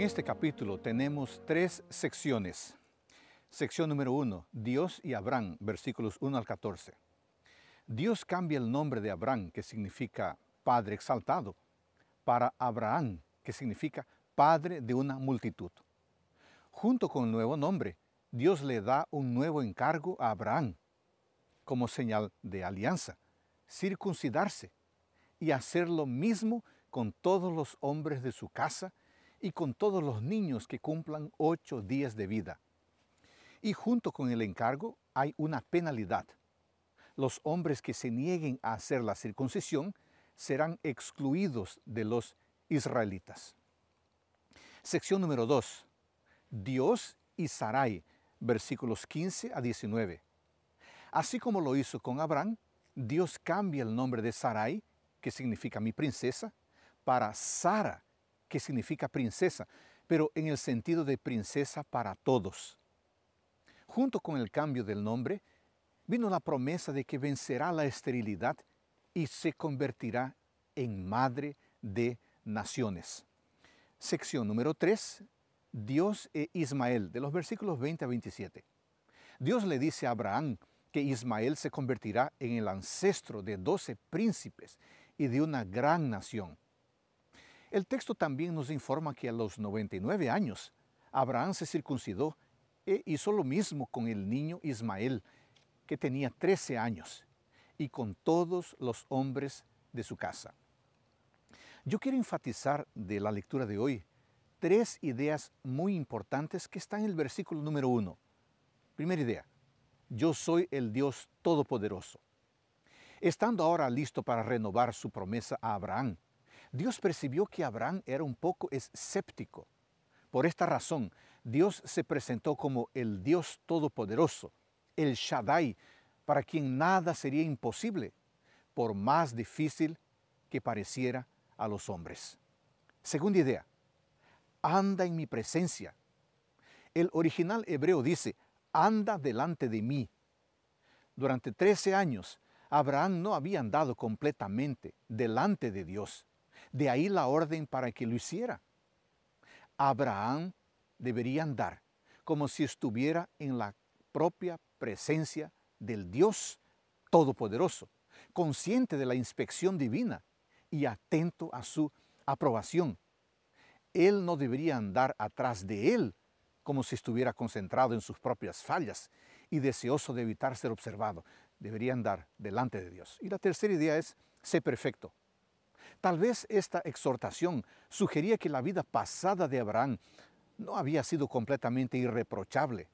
En este capítulo tenemos tres secciones. Sección número uno, Dios y Abraham, versículos 1 al 14. Dios cambia el nombre de Abraham, que significa Padre exaltado, para Abraham, que significa Padre de una multitud. Junto con el nuevo nombre, Dios le da un nuevo encargo a Abraham, como señal de alianza, circuncidarse y hacer lo mismo con todos los hombres de su casa y con todos los niños que cumplan ocho días de vida. Y junto con el encargo hay una penalidad. Los hombres que se nieguen a hacer la circuncisión serán excluidos de los israelitas. Sección número 2. Dios y Sarai, versículos 15 a 19. Así como lo hizo con Abraham, Dios cambia el nombre de Sarai, que significa mi princesa, para Sara, que significa princesa, pero en el sentido de princesa para todos. Junto con el cambio del nombre, vino la promesa de que vencerá la esterilidad y se convertirá en madre de naciones. Sección número 3, Dios e Ismael, de los versículos 20 a 27. Dios le dice a Abraham que Ismael se convertirá en el ancestro de doce príncipes y de una gran nación. El texto también nos informa que a los 99 años, Abraham se circuncidó e hizo lo mismo con el niño Ismael, que tenía 13 años, y con todos los hombres de su casa. Yo quiero enfatizar de la lectura de hoy tres ideas muy importantes que están en el versículo número 1. Primera idea, yo soy el Dios Todopoderoso. Estando ahora listo para renovar su promesa a Abraham, Dios percibió que Abraham era un poco escéptico. Por esta razón, Dios se presentó como el Dios Todopoderoso, el Shaddai, para quien nada sería imposible, por más difícil que pareciera a los hombres. Segunda idea, anda en mi presencia. El original hebreo dice, anda delante de mí. Durante 13 años, Abraham no había andado completamente delante de Dios. De ahí la orden para que lo hiciera. Abraham debería andar como si estuviera en la propia presencia del Dios Todopoderoso, consciente de la inspección divina y atento a su aprobación. Él no debería andar atrás de él como si estuviera concentrado en sus propias fallas y deseoso de evitar ser observado. Debería andar delante de Dios. Y la tercera idea es, sé perfecto. Tal vez esta exhortación sugería que la vida pasada de Abraham no había sido completamente irreprochable.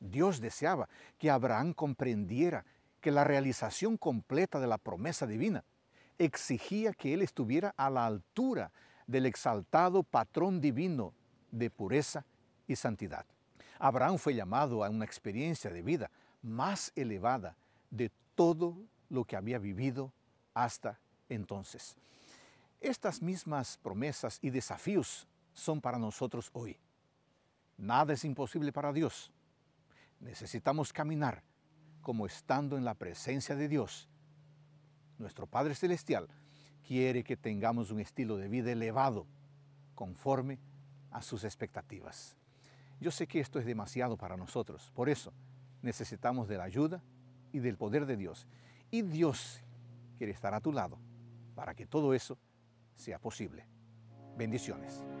Dios deseaba que Abraham comprendiera que la realización completa de la promesa divina exigía que él estuviera a la altura del exaltado patrón divino de pureza y santidad. Abraham fue llamado a una experiencia de vida más elevada de todo lo que había vivido hasta entonces. Estas mismas promesas y desafíos son para nosotros hoy. Nada es imposible para Dios. Necesitamos caminar como estando en la presencia de Dios. Nuestro Padre Celestial quiere que tengamos un estilo de vida elevado, conforme a sus expectativas. Yo sé que esto es demasiado para nosotros, por eso necesitamos de la ayuda y del poder de Dios. Y Dios quiere estar a tu lado para que todo eso sea posible. Bendiciones.